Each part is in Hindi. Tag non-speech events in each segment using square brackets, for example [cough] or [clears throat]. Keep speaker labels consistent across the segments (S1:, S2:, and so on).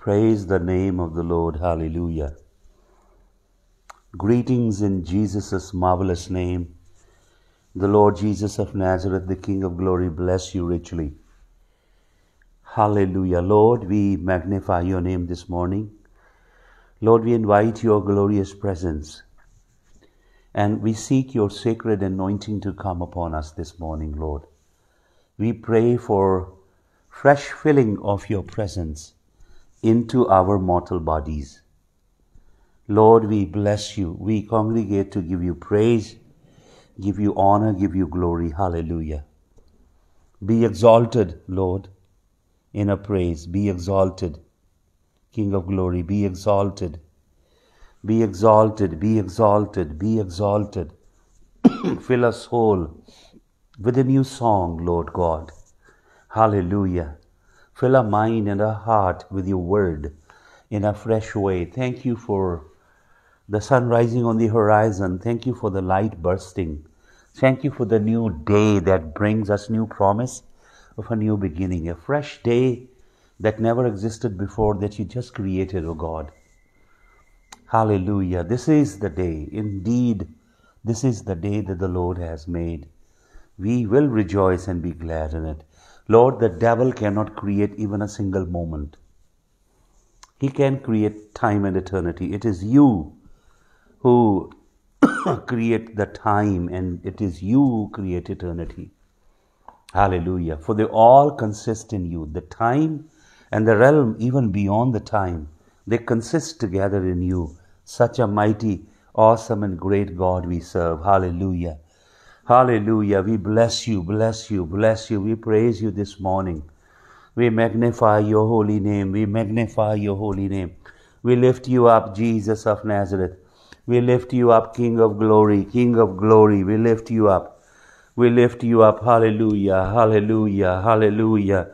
S1: Praise the name of the Lord. Hallelujah. Greetings in Jesus' marvelous name. The Lord Jesus of Nazareth, the King of glory, bless you richly. Hallelujah. Lord, we magnify your name this morning. Lord, we invite your glorious presence and we seek your sacred anointing to come upon us this morning, Lord. We pray for fresh filling of your presence into our mortal bodies. Lord, we bless you. We congregate to give you praise, give you honor, give you glory. Hallelujah. Be exalted, Lord, in our praise. Be exalted, King of glory. Be exalted. Be exalted. Be exalted. Be exalted. [clears throat] Fill us whole with a new song, Lord God. Hallelujah. Fill our mind and our heart with your word in a fresh way. Thank you for the sun rising on the horizon. Thank you for the light bursting. Thank you for the new day that brings us new promise of a new beginning, a fresh day that never existed before that you just created, O oh God. Hallelujah. This is the day. Indeed, this is the day that the Lord has made. We will rejoice and be glad in it. Lord, the devil cannot create even a single moment. He can create time and eternity. It is you who [coughs] create the time, and it is you who create eternity. Hallelujah. For they all consist in you. The time and the realm, even beyond the time, they consist together in you. Such a mighty, awesome, and great God we serve. Hallelujah. Hallelujah. We bless you, bless you, bless you. We praise you this morning. We magnify your holy name. We magnify your holy name. We lift you up, Jesus of Nazareth. We lift you up, King of glory, King of glory. We lift you up. We lift you up. Hallelujah, hallelujah, hallelujah.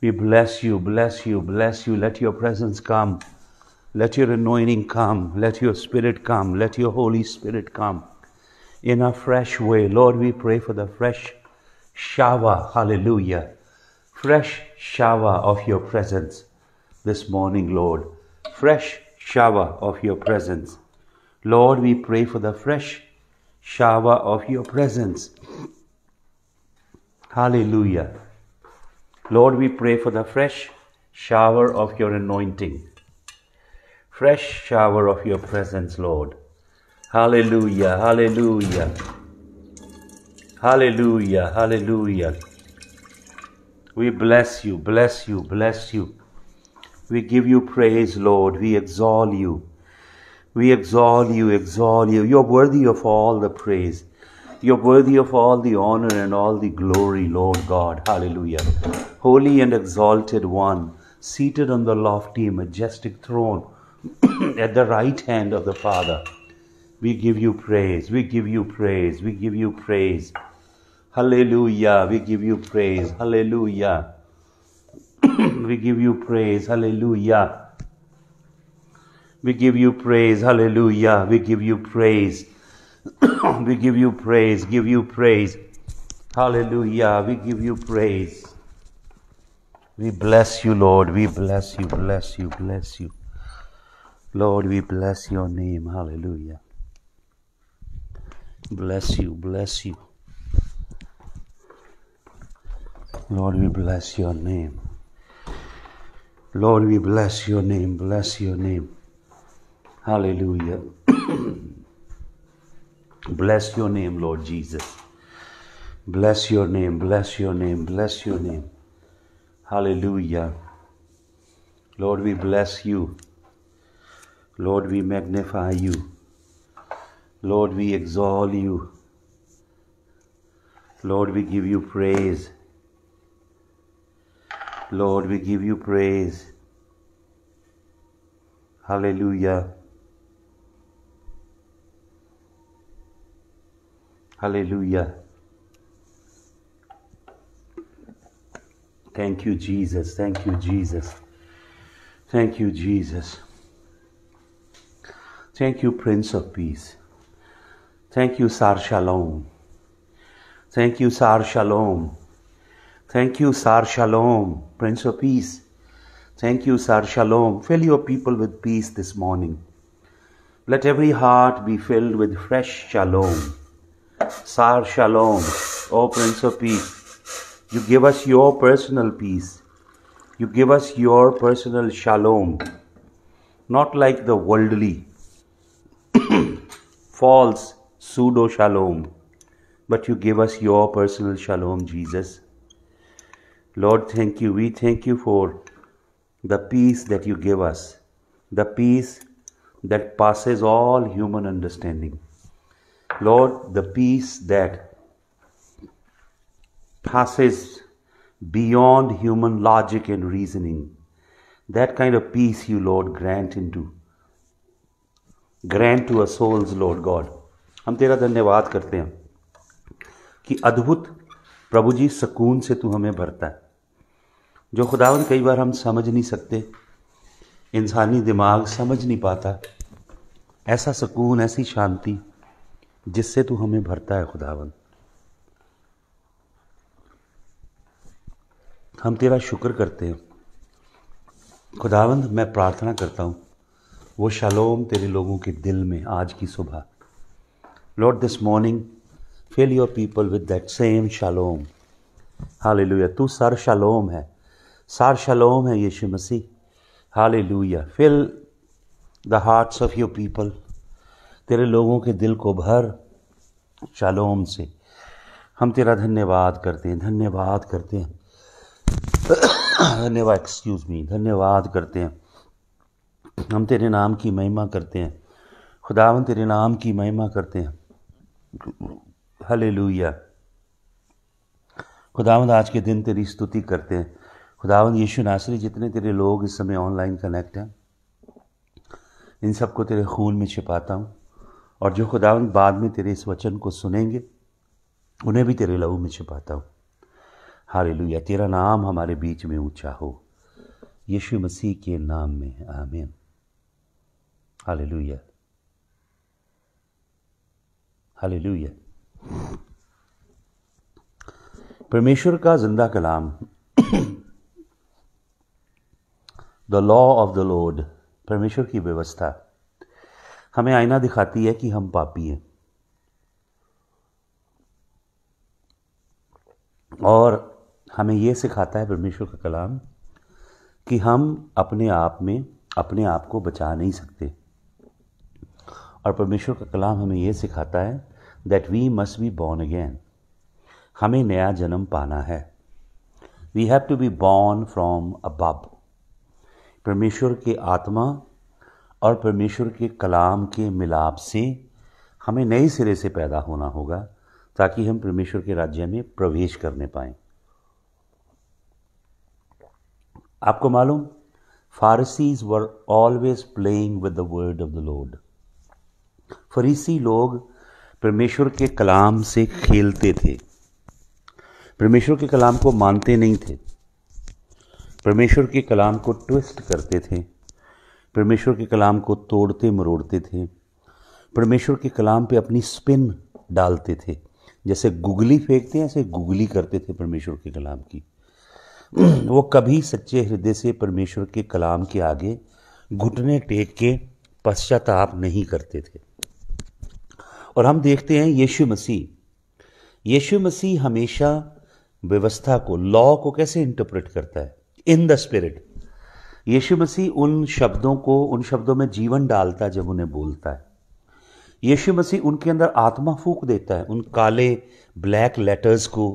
S1: We bless you, bless you, bless you. Let your presence come. Let your anointing come. Let your spirit come. Let your Holy Spirit come in a fresh way. Lord, we pray for the fresh shower, hallelujah, fresh shower of your presence this morning, Lord. Fresh shower of your presence. Lord, we pray for the fresh shower of your presence. Hallelujah. Lord, we pray for the fresh shower of your anointing. Fresh shower of your presence, Lord. Hallelujah, hallelujah. Hallelujah, hallelujah. We bless you, bless you, bless you. We give you praise, Lord. We exalt you. We exalt you, exalt you. You're worthy of all the praise. You're worthy of all the honor and all the glory, Lord God. Hallelujah. Holy and exalted one, seated on the lofty, majestic throne [clears throat] at the right hand of the Father. We give you praise. We give you praise. We give you praise. Hallelujah. We give you praise. Hallelujah. we give you praise. Hallelujah. We give you praise. Hallelujah. We give you praise. we give you praise. Give you praise. Hallelujah. We give you praise. We bless you, Lord. We bless you, bless you, bless you. Lord, we bless your name. Hallelujah. Bless you, bless you. Lord, we bless your name. Lord, we bless your name, bless your name. Hallelujah. [coughs] bless your name, Lord Jesus. Bless your name, bless your name, bless your name. Hallelujah. Lord, we bless you. Lord, we magnify you. Lord, we exalt you. Lord, we give you praise. Lord, we give you praise. Hallelujah. Hallelujah. Thank you, Jesus. Thank you, Jesus. Thank you, Jesus. Thank you, Prince of Peace. Thank you, Sar Shalom. Thank you, Sar Shalom. Thank you, Sar Shalom, Prince of Peace. Thank you, Sar Shalom. Fill your people with peace this morning. Let every heart be filled with fresh shalom. Sar Shalom, O Prince of Peace. You give us your personal peace. You give us your personal shalom. Not like the worldly, [coughs] false, pseudo shalom, but you give us your personal shalom, Jesus. Lord, thank you. We thank you for the peace that you give us, the peace that passes all human understanding. Lord, the peace that passes beyond human logic and reasoning. That kind of peace you, Lord, grant into. Grant to our souls, Lord God. हम तेरा धन्यवाद करते हैं कि अद्भुत प्रभु जी सुकून से तू हमें भरता है जो खुदावन कई बार हम समझ नहीं सकते इंसानी दिमाग समझ नहीं पाता ऐसा सुकून ऐसी शांति जिससे तू हमें भरता है खुदावन हम तेरा शुक्र करते हैं खुदावंद मैं प्रार्थना करता हूँ वो शालोम तेरे लोगों के दिल में आज की सुबह Lord, this morning, fill your people with that same shalom. Hallelujah तू सर शलोम है सर शालोम है यीशु मसीह hallelujah fill the hearts of your people तेरे लोगों के दिल को भर शालोम से हम तेरा धन्यवाद करते हैं धन्यवाद करते हैं धन्यवाद एक्सक्यूज मी धन्यवाद करते हैं हम तेरे नाम की महिमा करते हैं खुदावन तेरे नाम की महिमा करते हैं हले लुया खुदावंद आज के दिन तेरी स्तुति करते हैं खुदावंद यीशु नासरी जितने तेरे लोग इस समय ऑनलाइन कनेक्ट हैं इन सबको तेरे खून में छिपाता हूँ और जो खुदावंद बाद में तेरे इस वचन को सुनेंगे उन्हें भी तेरे लहू में छिपाता हूँ हरे लुया तेरा नाम हमारे बीच में ऊंचा हो यीशु मसीह के नाम में आमीन हाले लुया हालेलुया परमेश्वर का जिंदा कलाम the law of the Lord परमेश्वर की व्यवस्था हमें आईना दिखाती है कि हम पापी हैं और हमें यह सिखाता है परमेश्वर का कलाम कि हम अपने आप में अपने आप को बचा नहीं सकते और परमेश्वर का कलाम हमें यह सिखाता है that we must be born again हमें नया जन्म पाना है we have to be born from above परमेश्वर के आत्मा और परमेश्वर के कलाम के मिलाप से हमें नए सिरे से पैदा होना होगा ताकि हम परमेश्वर के राज्य में प्रवेश करने पाए आपको मालूम Pharisees were always playing with the word of the Lord फरीसी लोग परमेश्वर के कलाम से खेलते थे परमेश्वर के कलाम को मानते नहीं थे परमेश्वर के कलाम को ट्विस्ट करते थे परमेश्वर के कलाम को तोड़ते मरोड़ते थे परमेश्वर के कलाम पे अपनी स्पिन डालते थे जैसे गुगली फेंकते हैं ऐसे गुगली करते थे परमेश्वर के कलाम की [clears throat] वो कभी सच्चे हृदय से परमेश्वर के कलाम के आगे घुटने टेक के पश्चाताप नहीं करते थे और हम देखते हैं यीशु मसीह यीशु मसीह हमेशा व्यवस्था को लॉ को कैसे इंटरप्रेट करता है इन द स्पिरिट यीशु मसीह उन शब्दों को उन शब्दों में जीवन डालता है जब उन्हें बोलता है यीशु मसीह उनके अंदर आत्मा फूक देता है उन काले ब्लैक लेटर्स को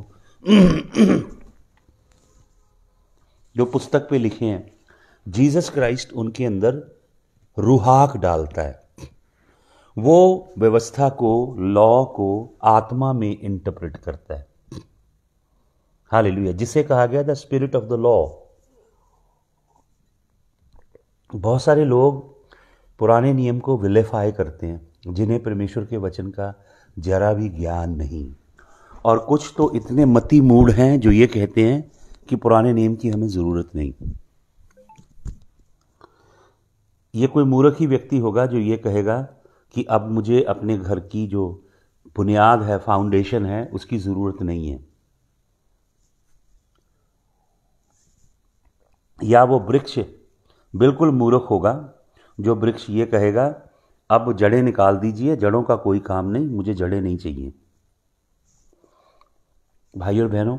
S1: जो पुस्तक पे लिखे हैं जीसस क्राइस्ट उनके अंदर रूहाक डालता है वो व्यवस्था को लॉ को आत्मा में इंटरप्रेट करता है हालेलुया जिसे कहा गया the spirit of the law बहुत सारे लोग पुराने नियम को विलेफाई करते हैं जिन्हें परमेश्वर के वचन का जरा भी ज्ञान नहीं और कुछ तो इतने मती मूड हैं जो ये कहते हैं कि पुराने नियम की हमें ज़रूरत नहीं ये कोई मूर्ख ही व्यक्ति होगा जो ये कहेगा कि अब मुझे अपने घर की जो बुनियाद है फाउंडेशन है उसकी ज़रूरत नहीं है या वो वृक्ष बिल्कुल मूर्ख होगा जो वृक्ष ये कहेगा अब जड़ें निकाल दीजिए जड़ों का कोई काम नहीं मुझे जड़ें नहीं चाहिए भाई और बहनों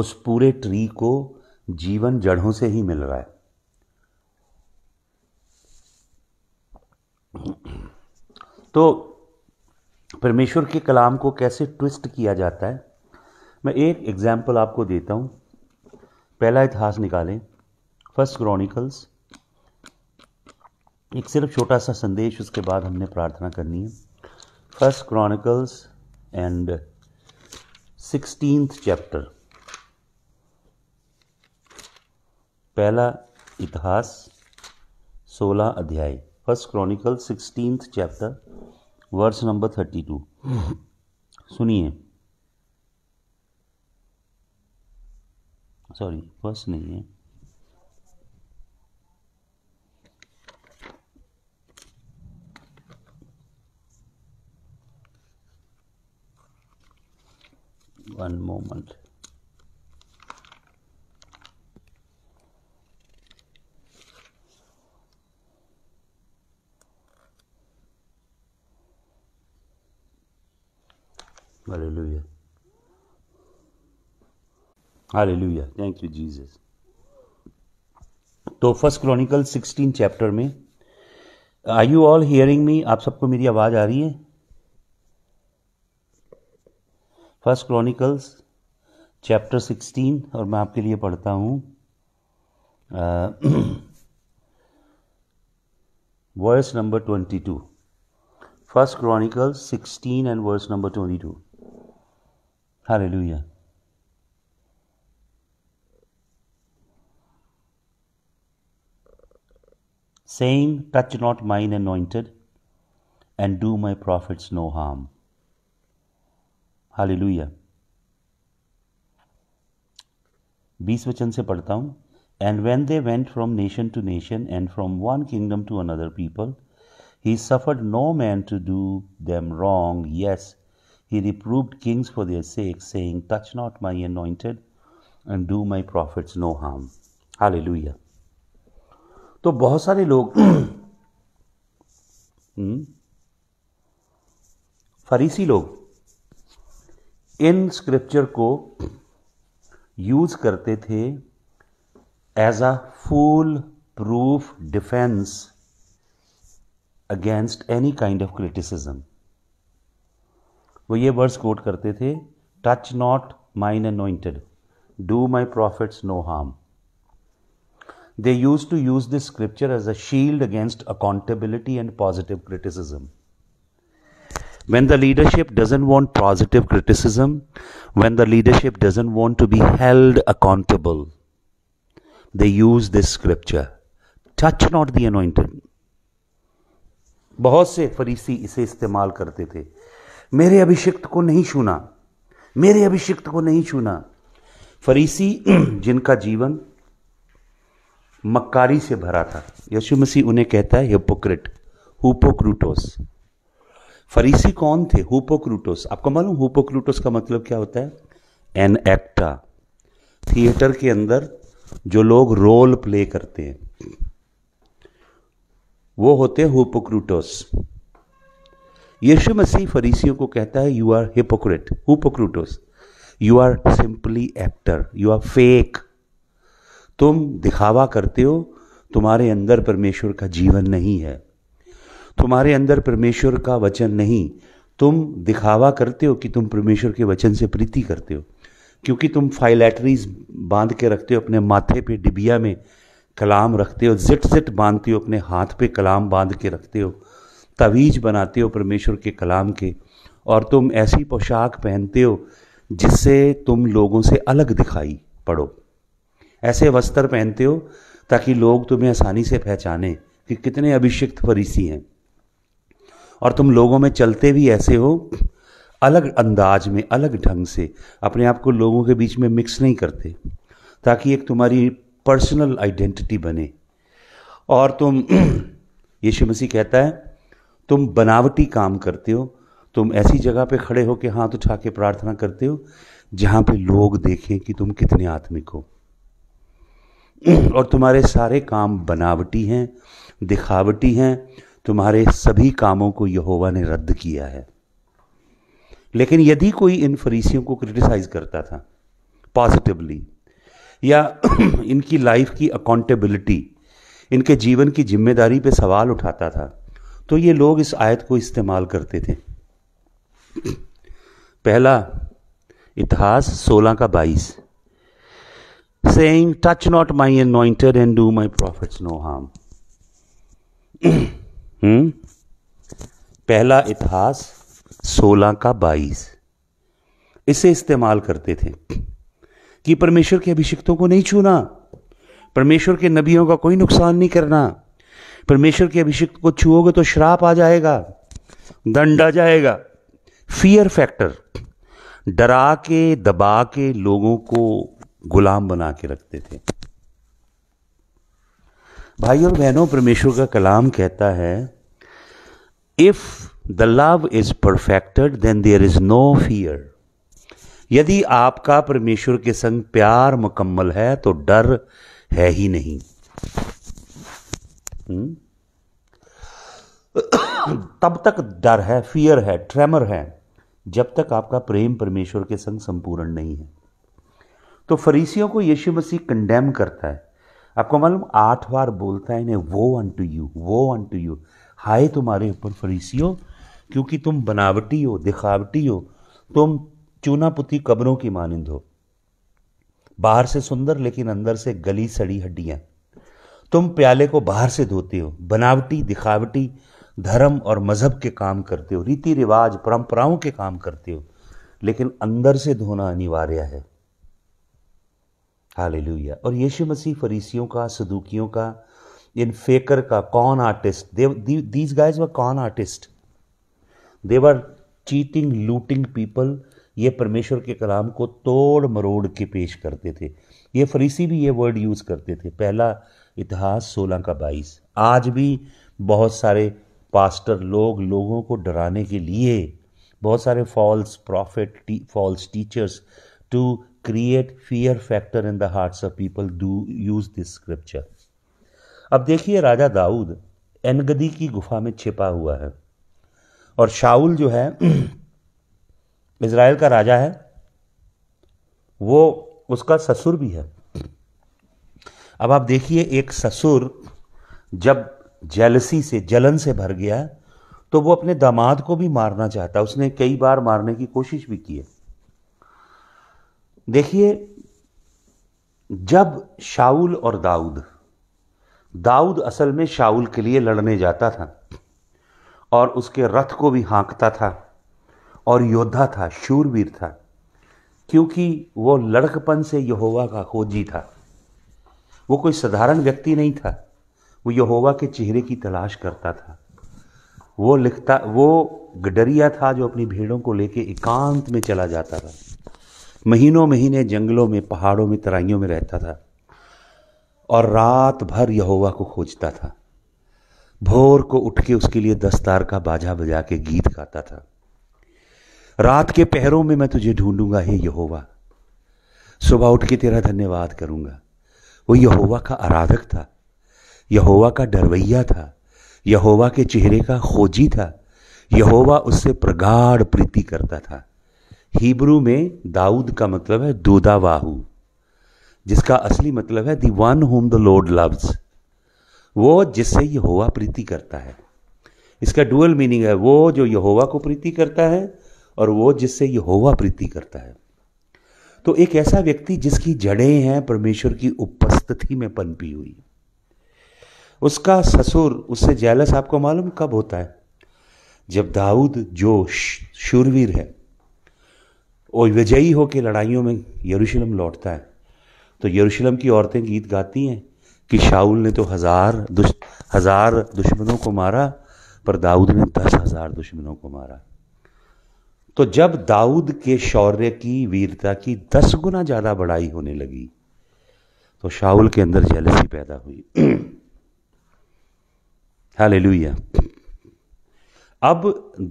S1: उस पूरे ट्री को जीवन जड़ों से ही मिल रहा है तो परमेश्वर के कलाम को कैसे ट्विस्ट किया जाता है मैं एक एग्ज़ाम्पल आपको देता हूँ पहला इतिहास निकालें फर्स्ट क्रॉनिकल्स एक सिर्फ छोटा सा संदेश उसके बाद हमने प्रार्थना करनी है first Chronicles and sixteenth chapter पहला इतिहास सोलह अध्याय first Chronicle sixteenth chapter verse number thirty two सुनिए सॉरी वर्स नहीं है one moment Hallelujah. Hallelujah. Thank you Jesus. तो फर्स्ट क्रॉनिकल 16 चैप्टर में are you all hearing me आप सबको मेरी आवाज आ रही है फर्स्ट क्रॉनिकल्स चैप्टर 16 और मैं आपके लिए पढ़ता हूँ verse number 22 first Chronicles 16 and verse number 22 Hallelujah. Saying, Touch not mine anointed, and do my prophets no harm. Hallelujah. Bhiswachan se padtaun. And when they went from nation to nation and from one kingdom to another people, he suffered no man to do them wrong. Yes, He reproved kings for their sake, saying, Touch not my anointed and do my prophets no harm. Hallelujah. तो बहुत सारे लोग फरीसी लोग इन स्क्रिप्चर को यूज करते थे as a foolproof defence against any kind of criticism वो ये वर्ड्स कोट करते थे touch not mine anointed do my prophets no harm they use to use this scripture as a shield against accountability and positive criticism. When the leadership doesn't want positive criticism, when the leadership doesn't want to be held accountable, they use this scripture touch not the anointed. बहुत से फरीसी इसे इस्तेमाल करते थे मेरे अभिषिक्त को नहीं छूना मेरे अभिषिक्त को नहीं छूना फरीसी [clears throat] जिनका जीवन मक्कारी से भरा था यशु मसीह उन्हें कहता है हिपोक्रिट हुपोक्रूटोस फरीसी कौन थे हुपोक्रूटोस आपको मालूम हुपोक्रूटोस का मतलब क्या होता है एन एक्टा थिएटर के अंदर जो लोग रोल प्ले करते हैं वो होते हुपोक्रूटोस यीशु मसीह फरीसियों को कहता है यू आर हिपोक्रेट हुपोक्रूटोस you are simply actor you are fake तुम दिखावा करते हो तुम्हारे अंदर परमेश्वर का जीवन नहीं है तुम्हारे अंदर परमेश्वर का वचन नहीं तुम दिखावा करते हो कि तुम परमेश्वर के वचन से प्रीति करते हो क्योंकि तुम फाइलैटरीज बांध के रखते हो अपने माथे पे डिबिया में कलाम रखते हो जिट जिट बांधते हो अपने हाथ पे कलाम बांध के रखते हो तवीज बनाते हो परमेश्वर के कलाम के और तुम ऐसी पोशाक पहनते हो जिससे तुम लोगों से अलग दिखाई पड़ो ऐसे वस्त्र पहनते हो ताकि लोग तुम्हें आसानी से पहचाने कि कितने अभिषिक्त फरीसी हैं और तुम लोगों में चलते भी ऐसे हो अलग अंदाज में अलग ढंग से अपने आप को लोगों के बीच में मिक्स नहीं करते ताकि एक तुम्हारी पर्सनल आइडेंटिटी बने और तुम [clears throat] यीशु मसीह कहता है तुम बनावटी काम करते हो तुम ऐसी जगह पे खड़े हो कि हाथ उठा के प्रार्थना करते हो जहां पे लोग देखें कि तुम कितने आत्मिक हो और तुम्हारे सारे काम बनावटी हैं दिखावटी हैं तुम्हारे सभी कामों को यहोवा ने रद्द किया है लेकिन यदि कोई इन फरीसियों को क्रिटिसाइज करता था पॉजिटिवली या [clears throat] इनकी लाइफ की अकाउंटेबिलिटी इनके जीवन की जिम्मेदारी पे सवाल उठाता था तो ये लोग इस आयत को इस्तेमाल करते थे पहला इतिहास 16 का बाईस saying touch not my anointed and do my prophet no harm पहला इतिहास 16 का बाईस इसे इस्तेमाल करते थे कि परमेश्वर के अभिषिक्तों को नहीं छूना परमेश्वर के नबियों का कोई नुकसान नहीं करना परमेश्वर के अभिषेक को छुओगे तो श्राप आ जाएगा दंड आ जाएगा फियर फैक्टर डरा के दबा के लोगों को गुलाम बना के रखते थे भाई और बहनों परमेश्वर का कलाम कहता है if the love is perfected then there is no fear यदि आपका परमेश्वर के संग प्यार मुकम्मल है तो डर है ही नहीं हम्म। तब तक डर है फियर है ट्रेमर है जब तक आपका प्रेम परमेश्वर के संग संपूर्ण नहीं है तो फरीसियों को यीशु मसीह कंडेम करता है आपको मालूम आठ बार बोलता है इन्हें वो अन टू यू वो अन टू यू हाय तुम्हारे ऊपर फरीसियो क्योंकि तुम बनावटी हो दिखावटी हो तुम चूना पुती कब्रों की मानिंद हो बाहर से सुंदर लेकिन अंदर से गली सड़ी हड्डियां तुम प्याले को बाहर से धोते हो बनावटी दिखावटी धर्म और मजहब के काम करते हो रीति रिवाज परंपराओं के काम करते हो लेकिन अंदर से धोना अनिवार्य है हाल और यीशु मसीह फरीसियों का सदुकियों का इन फेकर का कौन आर्टिस्ट दीज गाइज व con artist they're cheating looting people ये परमेश्वर के कलाम को तोड़ मरोड़ के पेश करते थे ये फरीसी भी ये वर्ड यूज़ करते थे पहला इतिहास सोलह का बाईस आज भी बहुत सारे पास्टर लोग लोगों को डराने के लिए बहुत सारे false prophet false teachers to create fear factor in the hearts of people do use this scripture अब देखिए राजा दाऊद एनगदी की गुफा में छिपा हुआ है और शाउल जो है [clears throat] इसराइल का राजा है वो उसका ससुर भी है अब आप देखिए एक ससुर जब जेलसी से जलन से भर गया तो वो अपने दामाद को भी मारना चाहता उसने कई बार मारने की कोशिश भी की है देखिए जब शाउल और दाऊद दाऊद असल में शाउल के लिए लड़ने जाता था और उसके रथ को भी हांकता था और योद्धा था शूरवीर था क्योंकि वो लड़कपन से यहोवा का खोजी था वो कोई साधारण व्यक्ति नहीं था वो यहोवा के चेहरे की तलाश करता था वो लिखता वो गडरिया था जो अपनी भेड़ों को लेके एकांत में चला जाता था महीनों महीने जंगलों में पहाड़ों में तराइयों में रहता था और रात भर यहोवा को खोजता था भोर को उठ के उसके लिए दस्तार का बाजा बजा के गीत गाता था रात के पहरों में मैं तुझे ढूंढूंगा हे यहोवा सुबह उठ के तेरा धन्यवाद करूंगा वो यहोवा का आराधक था यहोवा का डरवैया था यहोवा के चेहरे का खोजी था यहोवा उससे प्रगाढ़ प्रीति करता था हिब्रू में दाऊद का मतलब है दूदावाहू जिसका असली मतलब है the one whom the Lord loves वो जिससे यहोवा प्रीति करता है इसका डुअल मीनिंग है वो जो यहोवा को प्रीति करता है और वो जिससे यहोवा प्रीति करता है तो एक ऐसा व्यक्ति जिसकी जड़ें हैं परमेश्वर की उपस्थिति में पनपी हुई उसका ससुर उससे जैलस आपको मालूम कब होता है जब दाऊद जो शूरवीर है और विजयी होकर लड़ाइयों में यरूशलेम लौटता है तो यरूशलेम की औरतें गीत गाती हैं कि शाहुल ने तो हज़ार दुश हज़ार दुश्मनों को मारा पर दाऊद ने दस हज़ार दुश्मनों को मारा तो जब दाऊद के शौर्य की वीरता की दस गुना ज़्यादा बढ़ाई होने लगी तो शाहुल के अंदर जेलसी पैदा हुई हालेलुया [clears throat] अब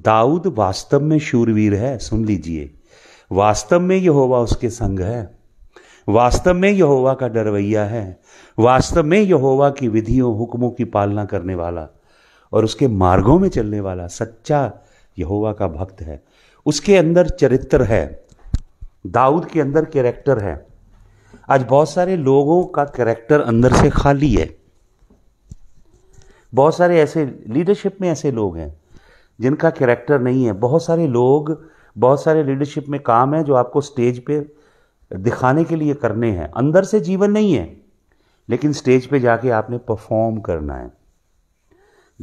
S1: दाऊद वास्तव में शूरवीर है सुन लीजिए वास्तव में यहोवा उसके संग है वास्तव में यहोवा का डरवैया है वास्तव में यहोवा की विधियों हुक्मों की पालना करने वाला और उसके मार्गों में चलने वाला सच्चा यहोवा का भक्त है उसके अंदर चरित्र है दाऊद के अंदर कैरेक्टर है आज बहुत सारे लोगों का कैरेक्टर अंदर से खाली है बहुत सारे ऐसे लीडरशिप में ऐसे लोग हैं जिनका कैरेक्टर नहीं है बहुत सारे लोग बहुत सारे लीडरशिप में काम है जो आपको स्टेज पे दिखाने के लिए करने हैं अंदर से जीवन नहीं है लेकिन स्टेज पे जाके आपने परफॉर्म करना है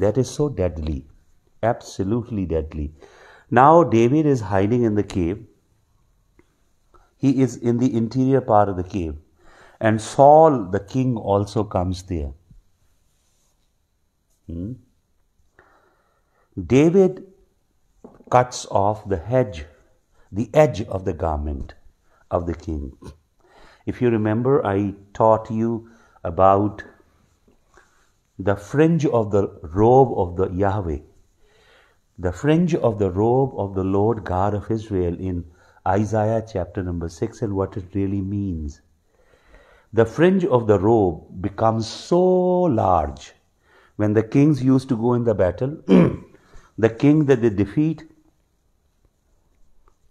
S1: that is so deadly absolutely deadly. Now, David is hiding in the cave. He is in the interior part of the cave. And Saul, the king, also comes there. Hmm? David cuts off the hedge, the edge of the garment of the king. If you remember, I taught you about the fringe of the robe of the Yahweh the fringe of the robe of the Lord God of Israel in Isaiah chapter number 6 and what it really means. The fringe of the robe becomes so large when the kings used to go in the battle, [clears throat] the king that they defeat,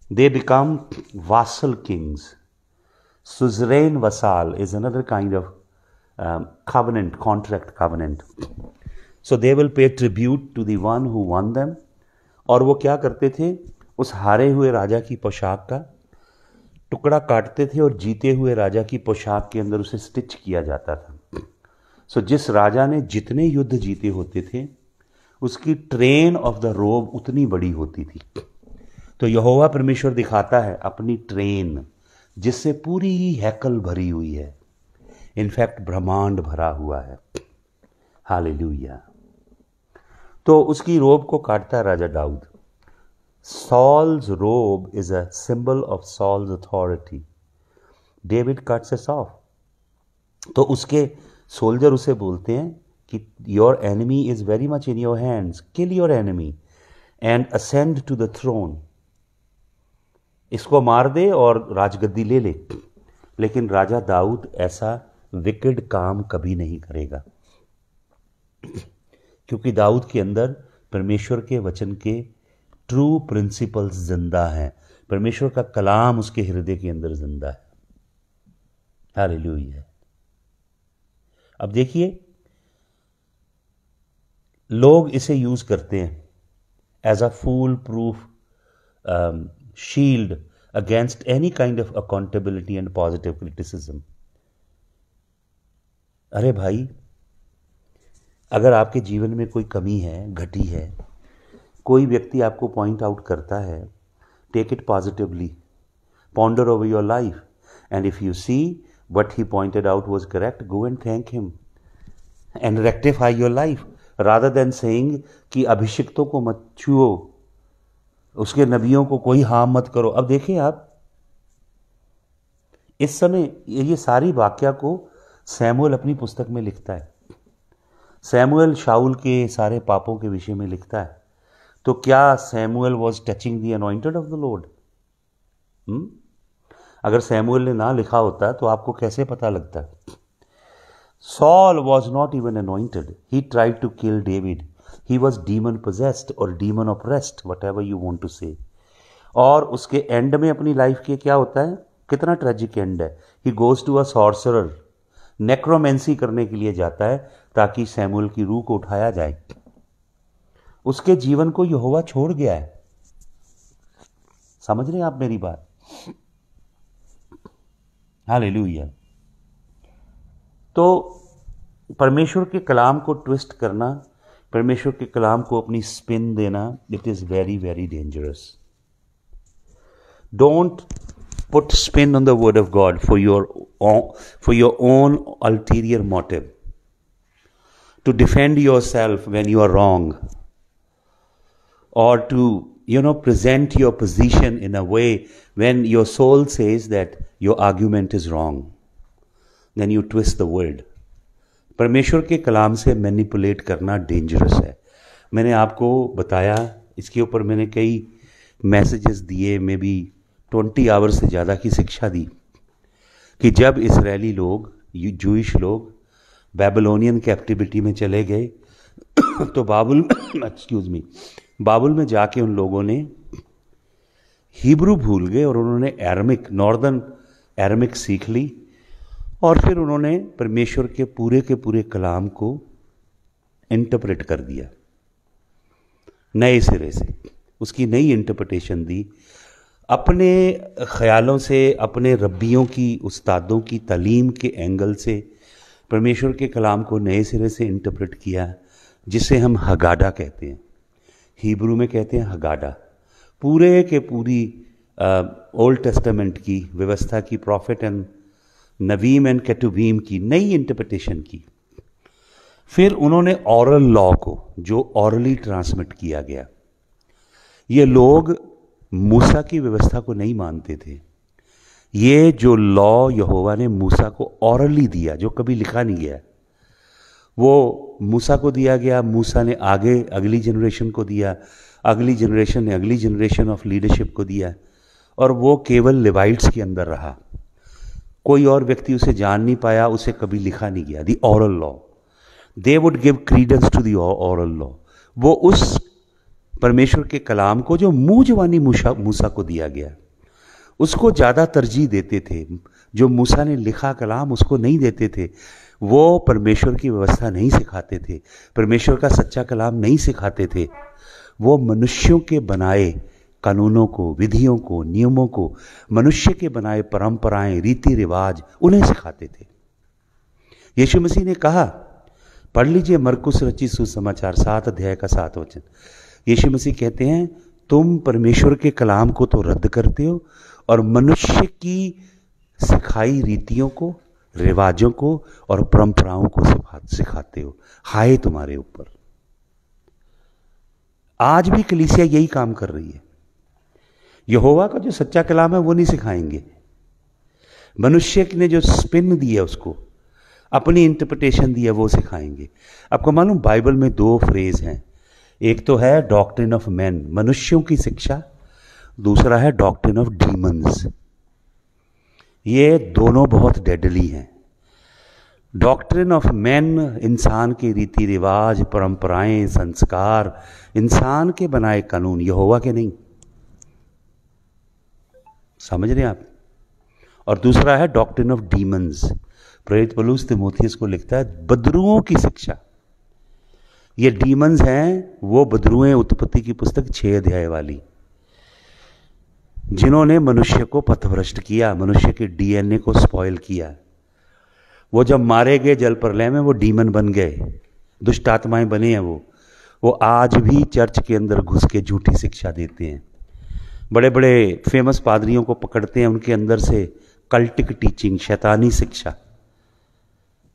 S1: they become vassal kings. Suzerain vassal is another kind of um, covenant, contract covenant. So they will pay tribute to the one who won them और वो क्या करते थे उस हारे हुए राजा की पोशाक का टुकड़ा काटते थे और जीते हुए राजा की पोशाक के अंदर उसे स्टिच किया जाता था सो जिस राजा ने जितने युद्ध जीते होते थे उसकी ट्रेन ऑफ द रोब उतनी बड़ी होती थी तो यहोवा परमेश्वर दिखाता है अपनी ट्रेन जिससे पूरी ही हैकल भरी हुई है इनफैक्ट ब्रह्मांड भरा हुआ है हाल तो उसकी रोब को काटता है राजा दाऊद Saul's robe is a symbol of Saul's authority David cuts से ऑफ तो उसके सोल्जर उसे बोलते हैं कि your enemy is very much in your hands kill your enemy and ascend to the throne इसको मार दे और राजगद्दी ले ले लेकिन राजा दाऊद ऐसा विकेड काम कभी नहीं करेगा क्योंकि दाऊद के अंदर परमेश्वर के वचन के ट्रू प्रिंसिपल्स जिंदा हैं परमेश्वर का कलाम उसके हृदय के अंदर जिंदा है है अब देखिए लोग इसे यूज करते हैं as a foolproof shield against any kind of accountability and positive criticism अरे भाई अगर आपके जीवन में कोई कमी है घटी है कोई व्यक्ति आपको पॉइंट आउट करता है take it positively ponder over your life and if you see what he pointed out was correct go and thank him and rectify your life rather than saying कि अभिषिक्तों को मत छुओ उसके नबियों को कोई हाम मत करो अब देखिए आप इस समय ये सारी वाक्या को सैमुअल अपनी पुस्तक में लिखता है सैमुअल शाउल के सारे पापों के विषय में लिखता है तो क्या Samuel was touching the anointed of the Lord अगर सैमुअल ने ना लिखा होता तो आपको कैसे पता लगता है Saul was not even anointed he try to kill David he was demon possessed और demon oppressed whatever you want to say और उसके एंड में अपनी लाइफ के क्या होता है कितना ट्रेजिक एंड है he goes to a sorcerer necromancy करने के लिए जाता है ताकि सैमुअल की रूह को उठाया जाए उसके जीवन को यहोवा छोड़ गया है समझ रहे हैं आप मेरी बात हालेलुया तो परमेश्वर के कलाम को ट्विस्ट करना परमेश्वर के कलाम को अपनी स्पिन देना it is very very dangerous don't put spin on the word of God for your own, for your own ulterior motive to defend yourself when you are wrong or to you know present your position in a way when your soul says that your argument is wrong then you twist the word परमेश्वर के कलाम से मैनिपुलेट करना डेंजरस है मैंने आपको बताया इसके ऊपर मैंने कई मैसेजेस दिए मे बी ट्वेंटी आवर से ज़्यादा की शिक्षा दी कि जब इसराइली लोग जूश लोग बेबलोनियन कैप्टिविटी में चले गए तो बाबुल एक्सक्यूज़ मी बाबुल में जाके उन लोगों ने हिब्रू भूल गए और उन्होंने एरमिक नॉर्दर्न एरमिक सीख ली और फिर उन्होंने परमेश्वर के पूरे के पूरे कलाम को इंटरप्रेट कर दिया नए सिरे से उसकी नई इंटरप्रटेशन दी अपने ख्यालों से अपने रब्बियों की उस्तादों की तलीम के एंगल से परमेश्वर के कलाम को नए सिरे से इंटरप्रेट किया जिसे हम हगाडा कहते हैं हिब्रू में कहते हैं हगाडा पूरे के पूरी ओल्ड टेस्टामेंट की व्यवस्था की प्रॉफिट एंड नवीम एंड कैटुबीम की नई इंटरप्रटेशन की फिर उन्होंने औरल लॉ को जो औरली ट्रांसमिट किया गया ये लोग मूसा की व्यवस्था को नहीं मानते थे ये जो लॉ यहोवा ने मूसा को औरली दिया जो कभी लिखा नहीं गया वो मूसा को दिया गया मूसा ने आगे अगली जनरेशन को दिया अगली जनरेशन ने अगली जनरेशन ऑफ लीडरशिप को दिया और वो केवल लिवाइट्स के अंदर रहा कोई और व्यक्ति उसे जान नहीं पाया उसे कभी लिखा नहीं गया the oral law they would give credence to the oral law वो उस परमेश्वर के कलाम को जो मुंह जवानी मूसा मूसा को दिया गया उसको ज़्यादा तरजीह देते थे जो मूसा ने लिखा कलाम उसको नहीं देते थे वो परमेश्वर की व्यवस्था नहीं सिखाते थे परमेश्वर का सच्चा कलाम नहीं सिखाते थे वो मनुष्यों के बनाए कानूनों को विधियों को नियमों को मनुष्य के बनाए परंपराएं रीति रिवाज उन्हें सिखाते थे यीशु मसीह ने कहा पढ़ लीजिए मरकुस रचि सुसमाचार सात अध्याय का सात वचन यीशु मसीह कहते हैं तुम परमेश्वर के कलाम को तो रद्द करते हो और मनुष्य की सिखाई रीतियों को रिवाजों को और परंपराओं को सिखाते हो हाय तुम्हारे ऊपर आज भी कलीसिया यही काम कर रही है यहोवा का जो सच्चा कलाम है वो नहीं सिखाएंगे मनुष्य ने जो स्पिन दिया उसको अपनी इंटरप्रिटेशन दिया वो सिखाएंगे आपको मालूम बाइबल में दो फ्रेज हैं एक तो है डॉक्ट्रिन ऑफ मैन मनुष्यों की शिक्षा दूसरा है डॉक्ट्रिन ऑफ डीमंस ये दोनों बहुत डेडली हैं डॉक्ट्रिन ऑफ मैन इंसान के रीति रिवाज परंपराएं संस्कार इंसान के बनाए कानून ये होगा कि नहीं समझ रहे हैं आप और दूसरा है डॉक्ट्रिन ऑफ डीमंस प्रेरित बलूस तिमोथियस को लिखता है बदरुओं की शिक्षा ये डीमंस हैं वो बद्रुए उत्पत्ति की पुस्तक छे अध्याय वाली जिन्होंने मनुष्य को पथभ्रष्ट किया मनुष्य के डीएनए को स्पॉइल किया वो जब मारे गए जल प्रलय में वो डीमन बन गए दुष्ट आत्माएं बने हैं वो वो आज भी चर्च के अंदर घुस के झूठी शिक्षा देते हैं बड़े बड़े फेमस पादरियों को पकड़ते हैं उनके अंदर से कल्टिक टीचिंग शैतानी शिक्षा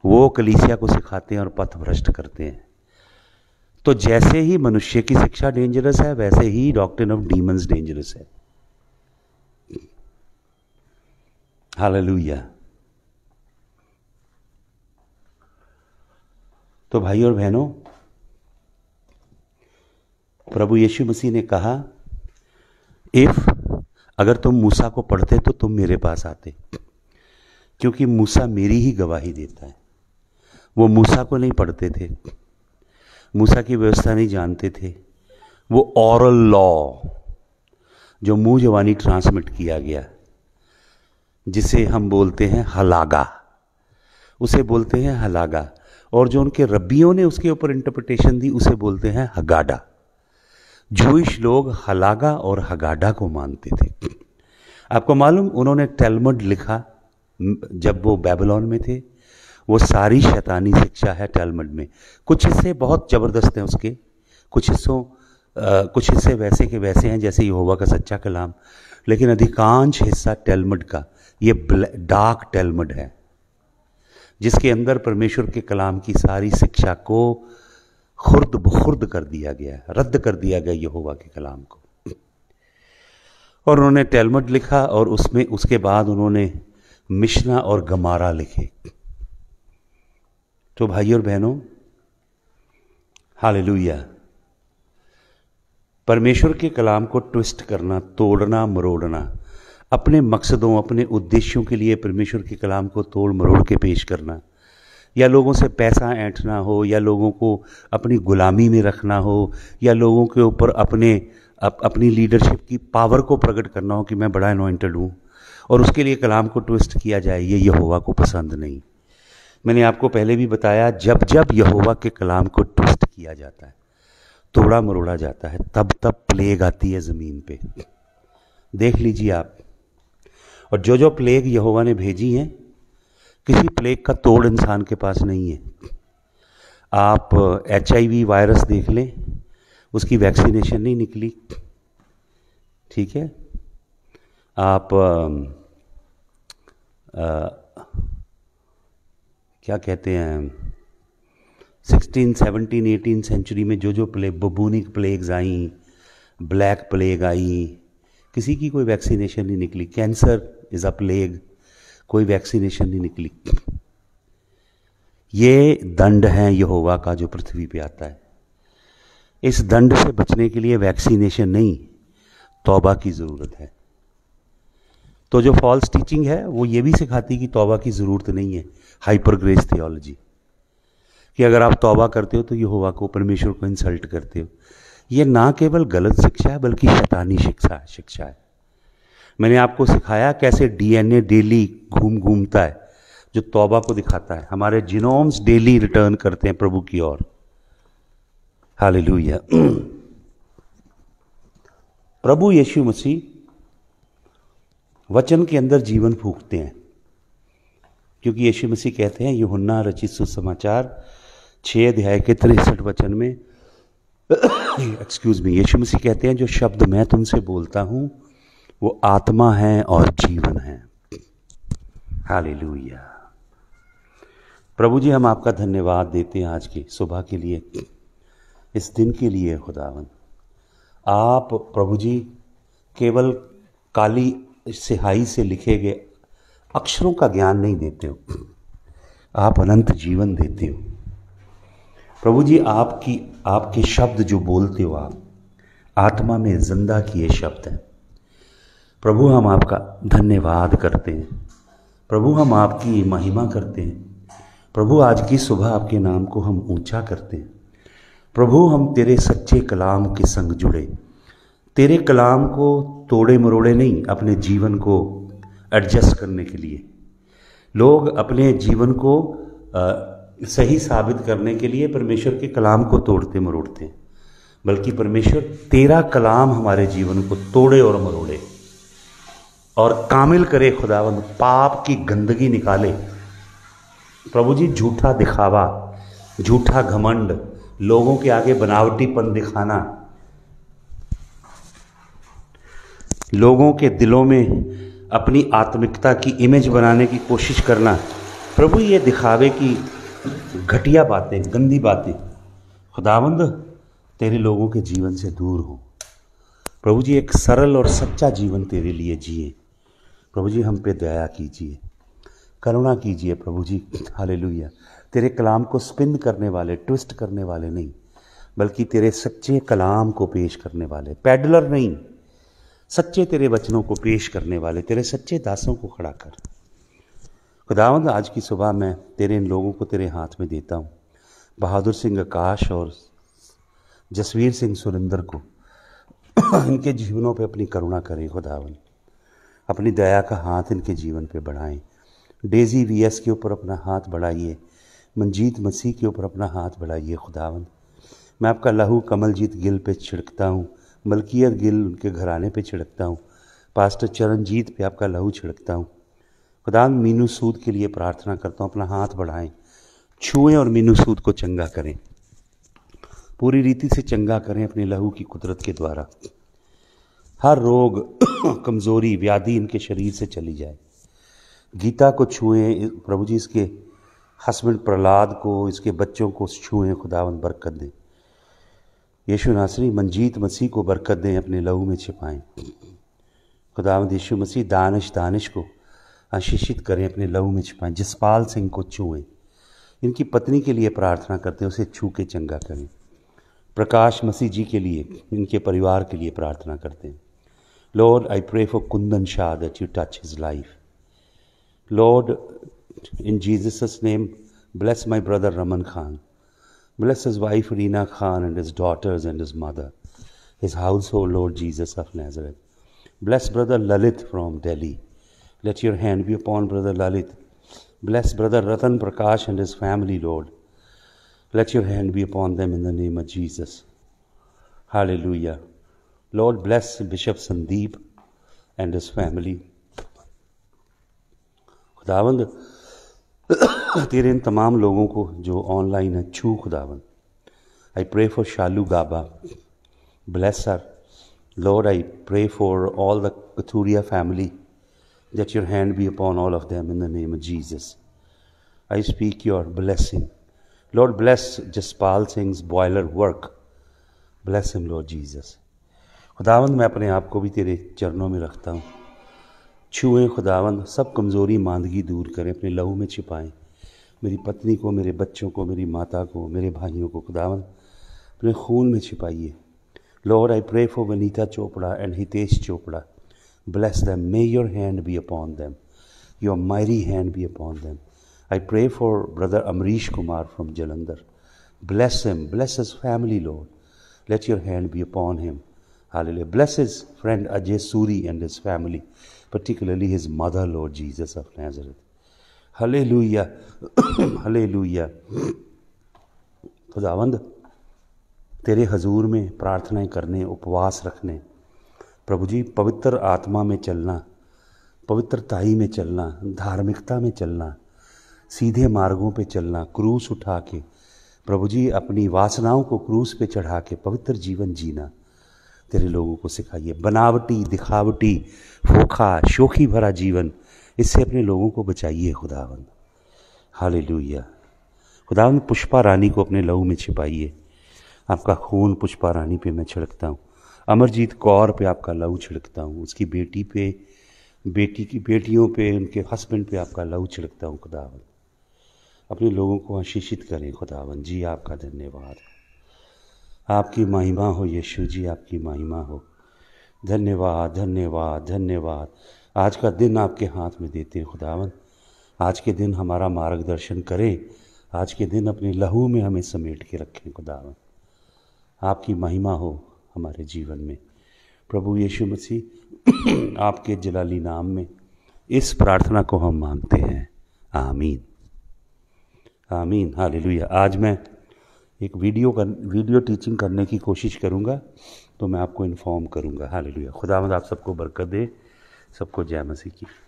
S1: वो कलीसिया को सिखाते हैं और पथभ्रष्ट करते हैं तो जैसे ही मनुष्य की शिक्षा डेंजरस है वैसे ही डॉक्टर ऑफ डीमंस डेंजरस है हालेलुया तो भाई और बहनों प्रभु यीशु मसीह ने कहा इफ अगर तुम मूसा को पढ़ते तो तुम मेरे पास आते क्योंकि मूसा मेरी ही गवाही देता है वो मूसा को नहीं पढ़ते थे मूसा की व्यवस्था नहीं जानते थे वो औरल लॉ जो मुंह जवानी ट्रांसमिट किया गया जिसे हम बोलते हैं हलागा उसे बोलते हैं हलागा और जो उनके रब्बियों ने उसके ऊपर इंटरप्रिटेशन दी उसे बोलते हैं हगाडा जूश लोग हलागा और हगाडा को मानते थे आपको मालूम उन्होंने टेलमड लिखा जब वो बेबलॉन में थे वो सारी शैतानी शिक्षा है टैलमंड में कुछ हिस्से बहुत ज़बरदस्त हैं उसके कुछ हिस्सों कुछ हिस्से वैसे के वैसे हैं जैसे यहोवा का सच्चा कलाम लेकिन अधिकांश हिस्सा टेलमड का ये डार्क टेलमड है जिसके अंदर परमेश्वर के कलाम की सारी शिक्षा को खुर्द बखुर्द कर दिया गया है रद्द कर दिया गया यहोवा के कलाम को और उन्होंने टेलमड लिखा और उसमें उसके बाद उन्होंने मिश्रा और गमारा लिखे तो भाई और बहनों हाल परमेश्वर के कलाम को ट्विस्ट करना तोड़ना मरोड़ना अपने मकसदों अपने उद्देश्यों के लिए परमेश्वर के कलाम को तोड़ मरोड़ के पेश करना या लोगों से पैसा ऐंठना हो या लोगों को अपनी गुलामी में रखना हो या लोगों के ऊपर अपने अप, अपनी लीडरशिप की पावर को प्रकट करना हो कि मैं बड़ा अनोइंटेड हूँ और उसके लिए कलाम को ट्विस्ट किया जाए ये यहोवा को पसंद नहीं मैंने आपको पहले भी बताया जब जब यहोवा के कलाम को ट्विस्ट किया जाता है तोड़ा मरोड़ा जाता है तब तब प्लेग आती है ज़मीन पे देख लीजिए आप और जो जो प्लेग यहोवा ने भेजी हैं किसी प्लेग का तोड़ इंसान के पास नहीं है आप एच वायरस देख लें उसकी वैक्सीनेशन नहीं निकली ठीक है आप आ, आ, क्या कहते हैं सिक्सटीन सेवनटीन एटीन सेंचुरी में जो जो प्ले बबूनिक प्लेग्स आई ब्लैक प्लेग आई किसी की कोई वैक्सीनेशन नहीं निकली कैंसर इज़ अ प्लेग कोई वैक्सीनेशन नहीं निकली ये दंड है यहोवा का जो पृथ्वी पे आता है इस दंड से बचने के लिए वैक्सीनेशन नहीं तौबा की ज़रूरत है तो जो फॉल्स टीचिंग है वो ये भी सिखाती कि तौबा की ज़रूरत नहीं है हाइपर ग्रेस थियोलॉजी कि अगर आप तौबा करते हो तो ये हुआ को परमेश्वर को इंसल्ट करते हो ये ना केवल गलत शिक्षा है बल्कि शैतानी शिक्षा है शिक्षा है मैंने आपको सिखाया कैसे डीएनए डेली घूम घूमता है जो तौबा को दिखाता है हमारे जिनोम्स डेली रिटर्न करते हैं प्रभु की ओर हाल प्रभु यीशु मसीह वचन के अंदर जीवन फूकते हैं क्योंकि यीशु मसीह कहते हैं युहन्ना रचित सुसमाचार छः अध्याय के तिरसठ वचन में एक्सक्यूज़ मी यीशु मसीह कहते हैं जो शब्द मैं तुमसे बोलता हूँ वो आत्मा है और जीवन है हाली प्रभु जी हम आपका धन्यवाद देते हैं आज की सुबह के लिए इस दिन के लिए खुदावन आप प्रभु जी केवल काली सिहाई से लिखे गए अक्षरों का ज्ञान नहीं देते हो आप अनंत जीवन देते हो प्रभु जी आपकी आपके शब्द जो बोलते हो आप आत्मा में जिंदा किए शब्द हैं प्रभु हम आपका धन्यवाद करते हैं प्रभु हम आपकी महिमा करते हैं प्रभु आज की सुबह आपके नाम को हम ऊंचा करते हैं प्रभु हम तेरे सच्चे कलाम के संग जुड़े तेरे कलाम को तोड़े मरोड़े नहीं अपने जीवन को एडजस्ट करने के लिए लोग अपने जीवन को आ, सही साबित करने के लिए परमेश्वर के कलाम को तोड़ते मरोड़ते हैं बल्कि परमेश्वर तेरा कलाम हमारे जीवन को तोड़े और मरोड़े और कामिल करे खुदावंद पाप की गंदगी निकाले प्रभु जी झूठा दिखावा झूठा घमंड लोगों के आगे बनावटीपन दिखाना लोगों के दिलों में अपनी आत्मिकता की इमेज बनाने की कोशिश करना प्रभु ये दिखावे की घटिया बातें गंदी बातें खुदावंद तेरे लोगों के जीवन से दूर हो प्रभु जी एक सरल और सच्चा जीवन तेरे लिए जिए प्रभु जी हम पे दया कीजिए करुणा कीजिए प्रभु जी हाले तेरे कलाम को स्पिन करने वाले ट्विस्ट करने वाले नहीं बल्कि तेरे सच्चे कलाम को पेश करने वाले पैडलर नहीं सच्चे तेरे वचनों को पेश करने वाले तेरे सच्चे दासों को खड़ा कर खुदावंद आज की सुबह मैं तेरे इन लोगों को तेरे हाथ में देता हूँ बहादुर सिंह आकाश और जसवीर सिंह सुरेंद्र को [clears throat] इनके जीवनों पे अपनी करुणा करें खुदावन अपनी दया का हाथ इनके जीवन पे बढ़ाएं डेजी वी एस के ऊपर अपना हाथ बढ़ाइए मंजीत मसीह के ऊपर अपना हाथ बढ़ाइए खुदावन मैं आपका लहू कमलजीत गिल पे छिड़कता हूँ मलकियत गिल उनके घराने पे छिड़कता हूँ पास्टर चरणजीत पे आपका लहू छिड़कता हूँ खुदा मीनू सूद के लिए प्रार्थना करता हूँ अपना हाथ बढ़ाएं छुएं और मीनू सूद को चंगा करें पूरी रीति से चंगा करें अपने लहू की कुदरत के द्वारा हर रोग [coughs] कमज़ोरी व्याधि इनके शरीर से चली जाए गीता को छुएं प्रभु जी इसके हस्बैंड प्रहलाद को इसके बच्चों को छुएं खुदावन बरकत दें यीशु नासरी मंजीत मसीह को बरकत दें अपने लहू में छिपाएं खुदावंद यीशु मसीह दानिश दानिश को आशीषित करें अपने लहू में छिपाएं जसपाल सिंह को छूएं इनकी पत्नी के लिए प्रार्थना करते हैं उसे छू के चंगा करें प्रकाश मसीह जी के लिए इनके परिवार के लिए प्रार्थना करते हैं Lord I pray for Kundan Shah that you touch his life Lord in Jesus name bless my brother Raman Khan Bless his wife Reena Khan and his daughters and his mother, his household, Lord Jesus of Nazareth. Bless Brother Lalit from Delhi. Let your hand be upon Brother Lalit. Bless Brother Ratan Prakash and his family, Lord. Let your hand be upon them in the name of Jesus. Hallelujah. Lord, bless Bishop Sandeep and his family. खुदावंद तेरे इन तमाम लोगों को जो ऑनलाइन है छू खुदावन I pray for Shalu Gaba bless her Lord I pray for all the Kathuria family that your hand be upon all of them in the name Jesus I speak your blessing Lord bless Jaspal Singh boiler work bless him Lord Jesus खुदावंद मैं अपने आप को भी तेरे चरणों में रखता हूँ छुएं खुदावंद सब कमज़ोरी मांदगी दूर करें अपने लहू में छिपाएँ मेरी पत्नी को मेरे बच्चों को मेरी माता को मेरे भाइयों को खुदावंद अपने खून में छिपाइए Lord I pray for Vanita Chopra and Hitesh Chopra bless them may your hand be upon them your mighty hand be upon them I pray for brother Amrish Kumar from Jalandhar bless him bless his family Lord let your hand be upon him हाल bless his friend Ajay Suri and his family particularly his mother, Lord Jesus of Nazareth. Hallelujah. [coughs] Hallelujah. खुदावंद तेरे हजूर में प्रार्थनाएं करने उपवास रखने प्रभु जी पवित्र आत्मा में चलना पवित्रताई में चलना धार्मिकता में चलना सीधे मार्गों पे चलना क्रूस उठा के प्रभु जी अपनी वासनाओं को क्रूस पे चढ़ा के पवित्र जीवन जीना तेरे लोगों को सिखाइए बनावटी दिखावटी फोखा शोखी भरा जीवन इससे अपने लोगों को बचाइए खुदावंद हाल लुया खुदावंद पुष्पा रानी को अपने लहू में छिपाइए आपका खून पुष्पा रानी पे मैं छिड़कता हूँ अमरजीत कौर पे आपका लहू छिड़कता हूँ उसकी बेटी पे बेटी की बेटियों पे उनके हस्बैंड पे आपका लहू छिड़कता हूँ खुदावन अपने लोगों को आशीषित करें खुदावन जी आपका धन्यवाद आपकी महिमा हो यीशु जी आपकी महिमा हो धन्यवाद धन्यवाद धन्यवाद आज का दिन आपके हाथ में देते हैं खुदावन आज के दिन हमारा मार्गदर्शन करें आज के दिन अपने लहू में हमें समेट के रखें खुदावन आपकी महिमा हो हमारे जीवन में प्रभु यीशु मसीह [clears throat] आपके जलाली नाम में इस प्रार्थना को हम मांगते हैं आमीन आमीन हालेलुया आज मैं एक वीडियो कर वीडियो टीचिंग करने की कोशिश करूँगा तो मैं आपको इन्फॉर्म करूँगा हाल खुदा आप सबको बरकत दे सबको जय मसीह की